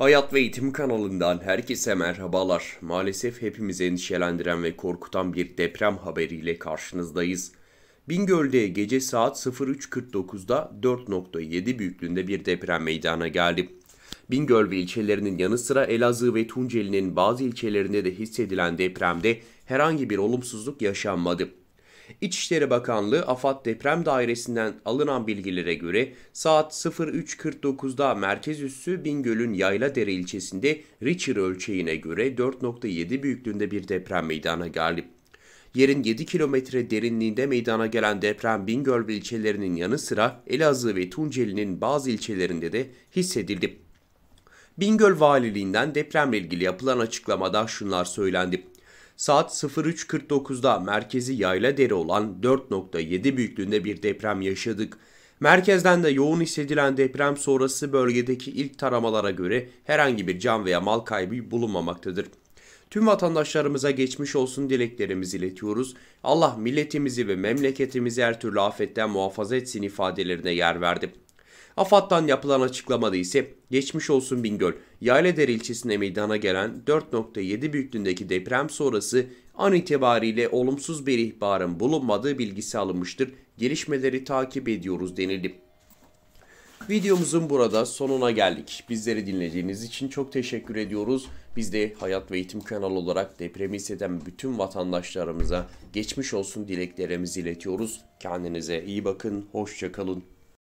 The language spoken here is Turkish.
Hayat ve Eğitim kanalından herkese merhabalar. Maalesef hepimizi endişelendiren ve korkutan bir deprem haberiyle karşınızdayız. Bingöl'de gece saat 03.49'da 4.7 büyüklüğünde bir deprem meydana geldi. Bingöl ve ilçelerinin yanı sıra Elazığ ve Tunceli'nin bazı ilçelerinde de hissedilen depremde herhangi bir olumsuzluk yaşanmadı. İçişleri Bakanlığı AFAD deprem dairesinden alınan bilgilere göre saat 03.49'da merkez üssü Bingöl'ün Yayladere ilçesinde Richter ölçeğine göre 4.7 büyüklüğünde bir deprem meydana geldi. Yerin 7 kilometre derinliğinde meydana gelen deprem Bingöl ilçelerinin yanı sıra Elazığ ve Tunceli'nin bazı ilçelerinde de hissedildi. Bingöl Valiliğinden depremle ilgili yapılan açıklamada şunlar söylendi. Saat 03.49'da merkezi yayla deri olan 4.7 büyüklüğünde bir deprem yaşadık. Merkezden de yoğun hissedilen deprem sonrası bölgedeki ilk taramalara göre herhangi bir can veya mal kaybı bulunmamaktadır. Tüm vatandaşlarımıza geçmiş olsun dileklerimizi iletiyoruz. Allah milletimizi ve memleketimizi her türlü afetten muhafaza etsin ifadelerine yer verdi. AFAD'dan yapılan açıklamada ise geçmiş olsun Bingöl, Yayladere ilçesine meydana gelen 4.7 büyüklüğündeki deprem sonrası an itibariyle olumsuz bir ihbarın bulunmadığı bilgisi alınmıştır. Gelişmeleri takip ediyoruz denildi. Videomuzun burada sonuna geldik. Bizleri dinlediğiniz için çok teşekkür ediyoruz. Biz de Hayat ve Eğitim kanalı olarak depremi hisseden bütün vatandaşlarımıza geçmiş olsun dileklerimizi iletiyoruz. Kendinize iyi bakın, hoşçakalın.